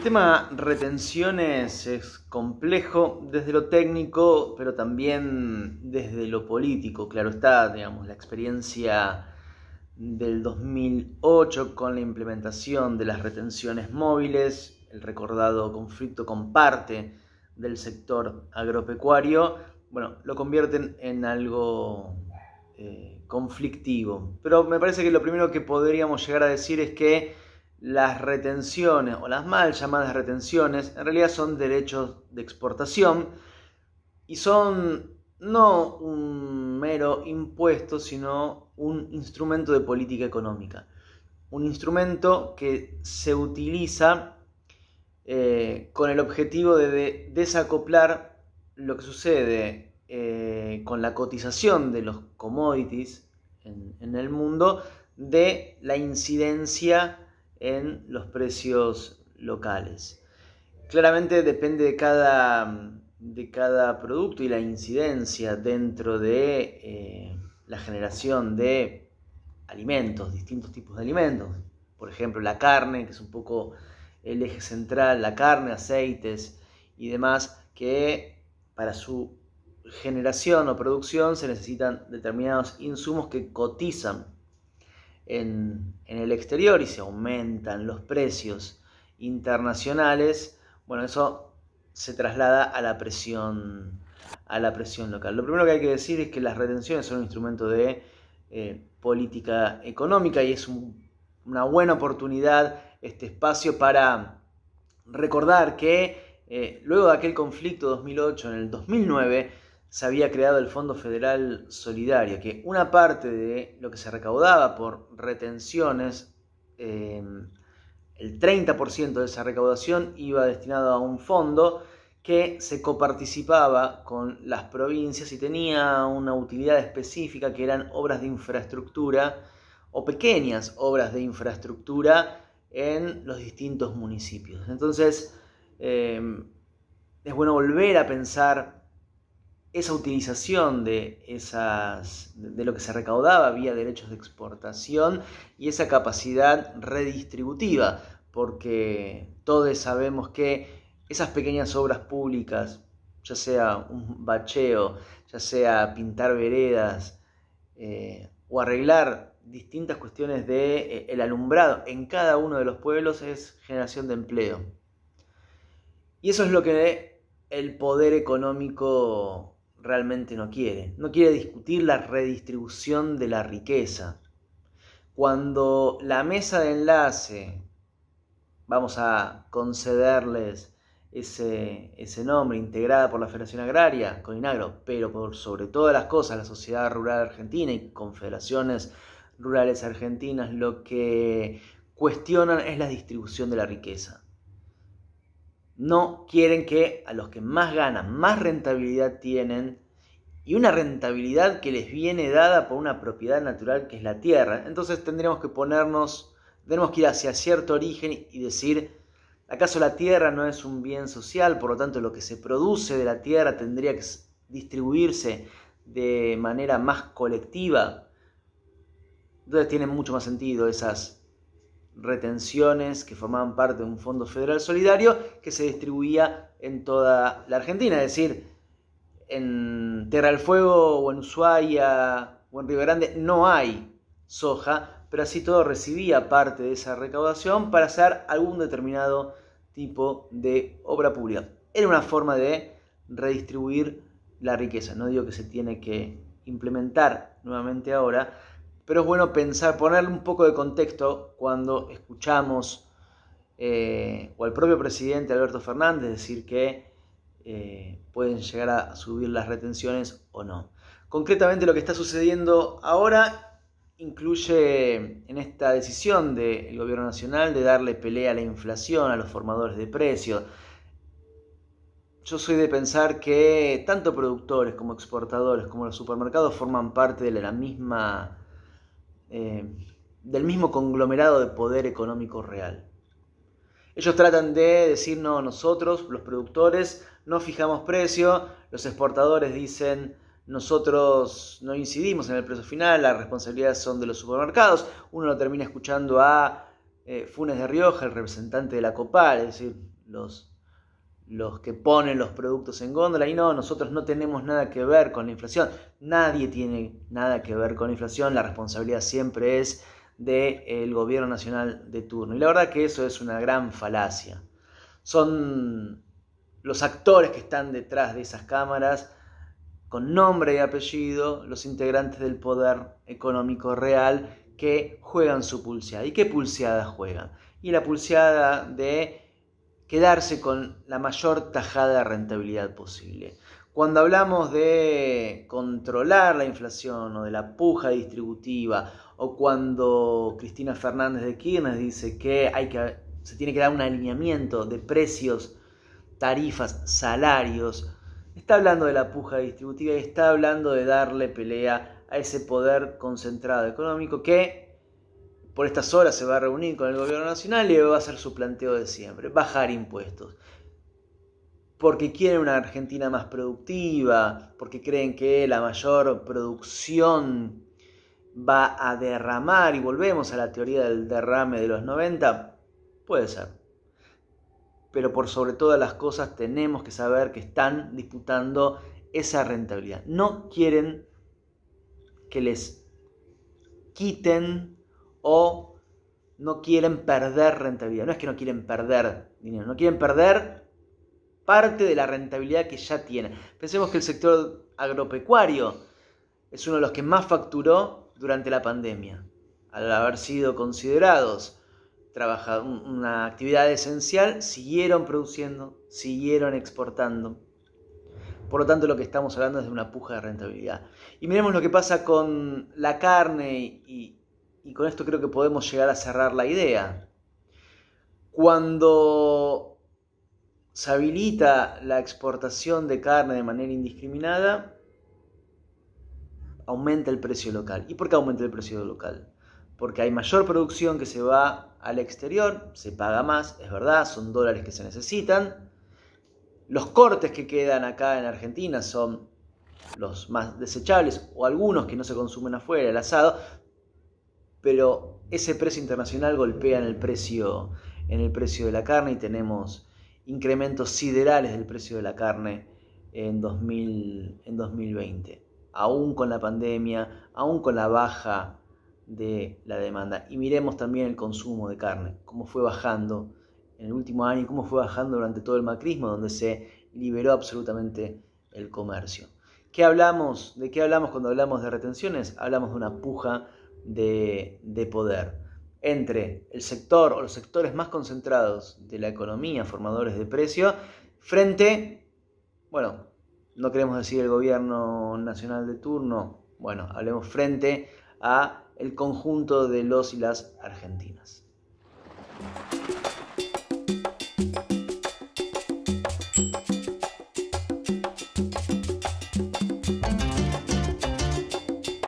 El tema retenciones es complejo desde lo técnico, pero también desde lo político. Claro está, digamos, la experiencia del 2008 con la implementación de las retenciones móviles, el recordado conflicto con parte del sector agropecuario, bueno, lo convierten en algo eh, conflictivo. Pero me parece que lo primero que podríamos llegar a decir es que las retenciones o las mal llamadas retenciones en realidad son derechos de exportación y son no un mero impuesto, sino un instrumento de política económica. Un instrumento que se utiliza eh, con el objetivo de, desacoplar lo que sucede eh, con la cotización de los commodities en el mundo de la incidencia en los precios locales. Claramente depende de cada, de cada producto y la incidencia dentro de eh, la generación de alimentos, distintos tipos de alimentos. Por ejemplo, la carne, que es un poco el eje central, la carne, aceites y demás, que para su generación o producción se necesitan determinados insumos que cotizan en, el exterior y se aumentan los precios internacionales, bueno, eso se traslada a la presión a la presión local. Lo primero que hay que decir es que las retenciones son un instrumento de eh, política económica y es una buena oportunidad este espacio para recordar que eh, luego de aquel conflicto 2008 en el 2009 se había creado el Fondo Federal Solidario, que una parte de lo que se recaudaba por retenciones, eh, el 30% de esa recaudación iba destinado a un fondo que se coparticipaba con las provincias y tenía una utilidad específica que eran obras de infraestructura o pequeñas obras de infraestructura en los distintos municipios. Entonces, eh, es bueno volver a pensar esa utilización de, esas, de lo que se recaudaba vía derechos de exportación y esa capacidad redistributiva, porque todos sabemos que esas pequeñas obras públicas, ya sea un bacheo, ya sea pintar veredas eh, o arreglar distintas cuestiones del de, eh, el alumbrado en cada uno de los pueblos es generación de empleo. Y eso es lo que el poder económico realmente no quiere. No quiere discutir la redistribución de la riqueza. Cuando la mesa de enlace, vamos a concederles ese, nombre, integrada por la Federación Agraria, Coinagro, pero por sobre todas las cosas la Sociedad Rural Argentina y confederaciones rurales argentinas, lo que cuestionan es la distribución de la riqueza no quieren que a los que más ganan, más rentabilidad tienen, y una rentabilidad que les viene dada por una propiedad natural que es la tierra. Entonces tendríamos que ponernos, tenemos que ir hacia cierto origen y decir, ¿acaso la tierra no es un bien social? Por lo tanto, lo que se produce de la tierra tendría que distribuirse de manera más colectiva. Entonces tiene mucho más sentido esas retenciones que formaban parte de un fondo federal solidario que se distribuía en toda la Argentina, es decir, en Tierra del Fuego o en Ushuaia o en Río Grande no hay soja, pero así todo recibía parte de esa recaudación para hacer algún determinado tipo de obra pública. Era una forma de redistribuir la riqueza, no digo que se tiene que implementar nuevamente ahora, pero es bueno pensar, ponerle un poco de contexto cuando escuchamos eh, o al propio presidente Alberto Fernández decir que eh, pueden llegar a subir las retenciones o no. Concretamente lo que está sucediendo ahora incluye en esta decisión del gobierno nacional de darle pelea a la inflación, a los formadores de precios. Yo soy de pensar que tanto productores como exportadores como los supermercados forman parte de la misma eh, del mismo conglomerado de poder económico real. Ellos tratan de decir, no, nosotros, los productores, no fijamos precio, los exportadores dicen, nosotros no incidimos en el precio final, las responsabilidades son de los supermercados, uno lo termina escuchando a eh, Funes de Rioja, el representante de la COPAL, es decir, los los que ponen los productos en góndola y no, nosotros no tenemos nada que ver con la inflación, nadie tiene nada que ver con la inflación, la responsabilidad siempre es del gobierno nacional de turno. Y la verdad que eso es una gran falacia. Son los actores que están detrás de esas cámaras, con nombre y apellido, los integrantes del poder económico real que juegan su pulseada. ¿Y qué pulseada juegan? Y la pulseada de quedarse con la mayor tajada de rentabilidad posible. Cuando hablamos de controlar la inflación o de la puja distributiva, o cuando Cristina Fernández de Kirchner dice que, hay que se tiene que dar un alineamiento de precios, tarifas, salarios, está hablando de la puja distributiva y está hablando de darle pelea a ese poder concentrado económico que por estas horas se va a reunir con el gobierno nacional y va a hacer su planteo de siempre, bajar impuestos. Porque quieren una Argentina más productiva, porque creen que la mayor producción va a derramar, y volvemos a la teoría del derrame de los 90, puede ser. Pero por sobre todas las cosas tenemos que saber que están disputando esa rentabilidad. No quieren que les quiten o no quieren perder rentabilidad. No es que no quieren perder dinero, no quieren perder parte de la rentabilidad que ya tienen. Pensemos que el sector agropecuario es uno de los que más facturó durante la pandemia, al haber sido considerados una actividad esencial, siguieron produciendo, siguieron exportando. Por lo tanto, lo que estamos hablando es de una puja de rentabilidad. Y miremos lo que pasa con la carne y, y con esto creo que podemos llegar a cerrar la idea. Cuando se habilita la exportación de carne de manera indiscriminada, aumenta el precio local. ¿Y por qué aumenta el precio local? Porque hay mayor producción que se va al exterior, se paga más, es verdad, son dólares que se necesitan. Los cortes que quedan acá en Argentina son los más desechables o algunos que no se consumen afuera, el asado, pero ese precio internacional golpea en el precio, de la carne y tenemos incrementos siderales del precio de la carne en, 2020, aún con la pandemia, aún con la baja de la demanda. Y miremos también el consumo de carne, cómo fue bajando en el último año y cómo fue bajando durante todo el macrismo, donde se liberó absolutamente el comercio. ¿Qué hablamos? ¿De qué hablamos cuando hablamos de retenciones? Hablamos de una puja de, poder entre el sector o los sectores más concentrados de la economía, formadores de precio, frente, bueno, no queremos decir el gobierno nacional de turno, bueno, hablemos frente a el conjunto de los y las argentinas.